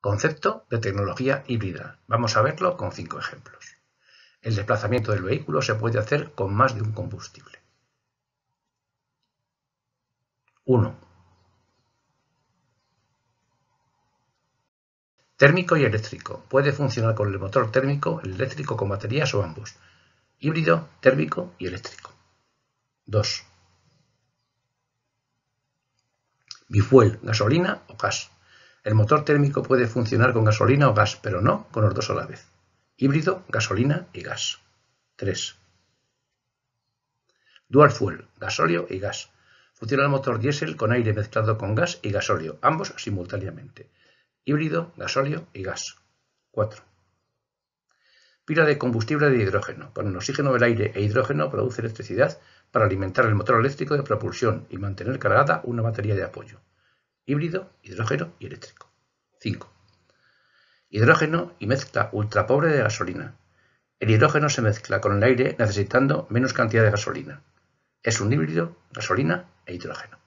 Concepto de tecnología híbrida. Vamos a verlo con cinco ejemplos. El desplazamiento del vehículo se puede hacer con más de un combustible. 1. Térmico y eléctrico. Puede funcionar con el motor térmico, el eléctrico con baterías o ambos. Híbrido, térmico y eléctrico. 2. Bifuel, gasolina o gas. El motor térmico puede funcionar con gasolina o gas, pero no con los dos a la vez. Híbrido, gasolina y gas. 3. Dual fuel, gasóleo y gas. Funciona el motor diésel con aire mezclado con gas y gasóleo, ambos simultáneamente. Híbrido, gasóleo y gas. 4. Pila de combustible de hidrógeno. Con el oxígeno del aire e hidrógeno produce electricidad para alimentar el motor eléctrico de propulsión y mantener cargada una batería de apoyo híbrido, hidrógeno y eléctrico. 5. Hidrógeno y mezcla ultrapobre de gasolina. El hidrógeno se mezcla con el aire necesitando menos cantidad de gasolina. Es un híbrido, gasolina e hidrógeno.